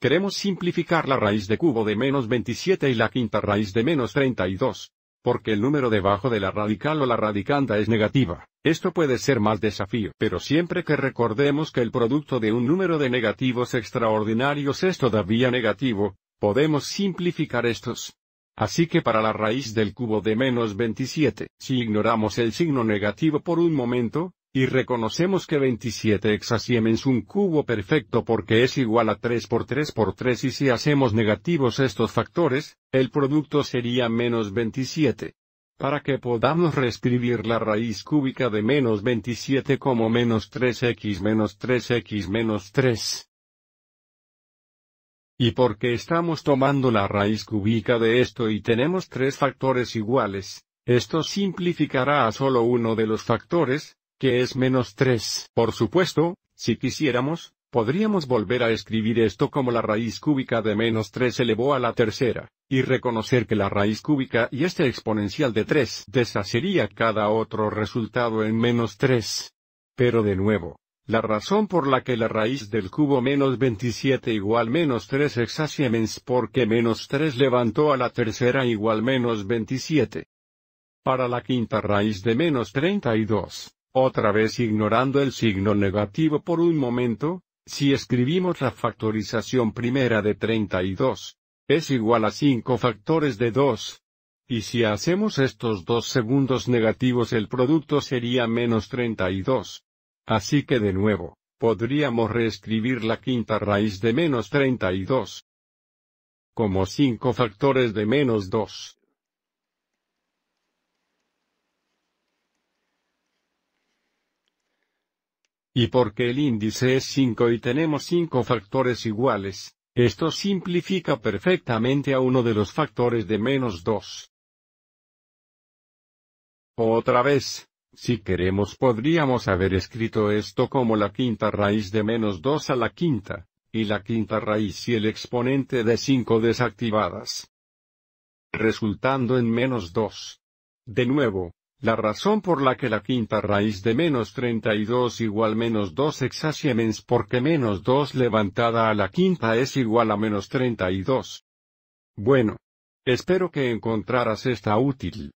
Queremos simplificar la raíz de cubo de menos 27 y la quinta raíz de menos 32. Porque el número debajo de la radical o la radicanda es negativa. Esto puede ser más desafío, pero siempre que recordemos que el producto de un número de negativos extraordinarios es todavía negativo, podemos simplificar estos. Así que para la raíz del cubo de menos 27, si ignoramos el signo negativo por un momento, y reconocemos que 27 exasiem un cubo perfecto porque es igual a 3 por 3 por 3 y si hacemos negativos estos factores, el producto sería menos 27. Para que podamos reescribir la raíz cúbica de menos 27 como menos 3x menos 3x menos 3. Y porque estamos tomando la raíz cúbica de esto y tenemos tres factores iguales, esto simplificará a solo uno de los factores, que es menos 3. Por supuesto, si quisiéramos, podríamos volver a escribir esto como la raíz cúbica de menos 3 elevó a la tercera, y reconocer que la raíz cúbica y este exponencial de 3 deshacería cada otro resultado en menos 3. Pero de nuevo, la razón por la que la raíz del cubo menos 27 igual menos 3 es porque menos 3 levantó a la tercera igual menos 27. Para la quinta raíz de menos 32, otra vez ignorando el signo negativo por un momento, si escribimos la factorización primera de 32, es igual a 5 factores de 2. Y si hacemos estos dos segundos negativos el producto sería menos 32. Así que de nuevo, podríamos reescribir la quinta raíz de menos 32 como 5 factores de menos 2. Y porque el índice es 5 y tenemos 5 factores iguales, esto simplifica perfectamente a uno de los factores de menos 2. Otra vez, si queremos podríamos haber escrito esto como la quinta raíz de menos 2 a la quinta, y la quinta raíz y el exponente de 5 desactivadas. Resultando en menos 2. De nuevo, la razón por la que la quinta raíz de menos 32 igual menos 2 exasiemens porque menos 2 levantada a la quinta es igual a menos 32. Bueno. Espero que encontraras esta útil.